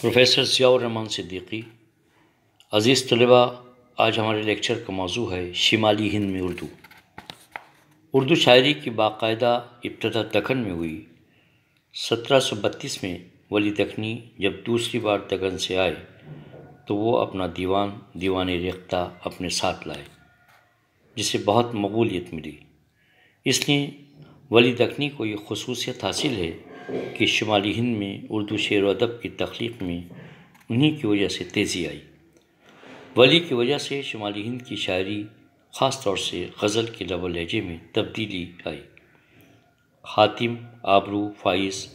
professor Rahman Siddiqui अज़ीज़ तलबा आज हमारे लेक्चर का मौजू है शिमाली हिंद में उर्दू उर्दू शायरी की बाकायदा इब्तदा दखन में हुई 1732 में वली दखनी जब दूसरी बार दखन से आए तो वो अपना दीवान दीवान रेख्ता अपने साथ लाए जिसे बहुत मकबूलीत मिली इसलिए वली दखनी को ये खसूसियत हासिल है कि शुमाली हिंद में उर्दू शेर व अदब की तख्लीक में उन्हीं की वजह से तेज़ी आई वली की वजह से शुमाली हिंद की शायरी ख़ास तौर से गज़ल के लब लहजे में तब्दीली आई हातिम आबरू फाइज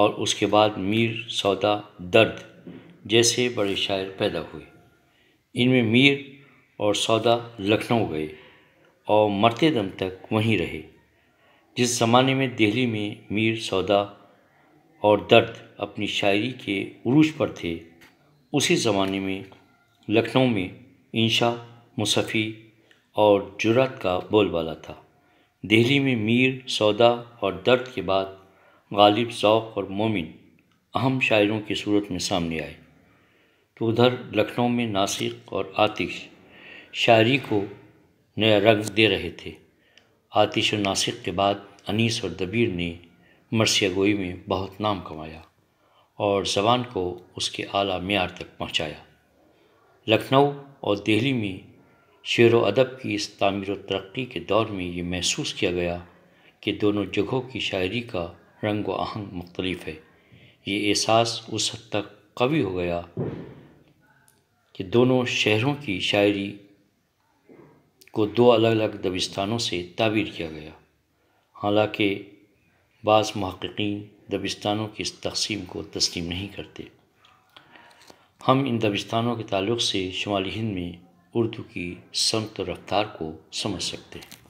और उसके बाद मीर सौदा दर्द जैसे बड़े शायर पैदा हुए इनमें मीर और सौदा लखनऊ गए और मरते दम तक वहीं रहे जिस ज़माने में दिल्ली में मीर सौदा और दर्द अपनी शायरी के उर्ज पर थे उसी ज़माने में लखनऊ में इंशा मुसफ़ी और जुरात का बोलबाला था दिल्ली में मीर सौदा और दर्द के बाद गालिब शौक और मोमिन अहम शायरों की सूरत में सामने आए तो उधर लखनऊ में नासिक और आतिश शायरी को नया रंग दे रहे थे आतिश और नासिक के बाद अनीस और दबीर ने मरसिया गोई में बहुत नाम कमाया और जबान को उसके आला मैार तक पहुँचाया लखनऊ और दिल्ली में शेर व अदब की इस तमीर तरक्की के दौर में ये महसूस किया गया कि दोनों जगहों की शायरी का रंग व आहंग मुख्तलिफ है ये एहसास उस हद तक कवी हो गया कि दोनों शहरों की शायरी को दो अलग अलग दबिस्तानों से ताबीर किया गया हालांकि बाज़ महकिन दबिस्तानों की इस तकसीम को तस्लीम नहीं करते हम इन दबिस्तानों के ताल्लुक़ से शुमाली हिंद में उर्दू की समत रफ्तार को समझ सकते हैं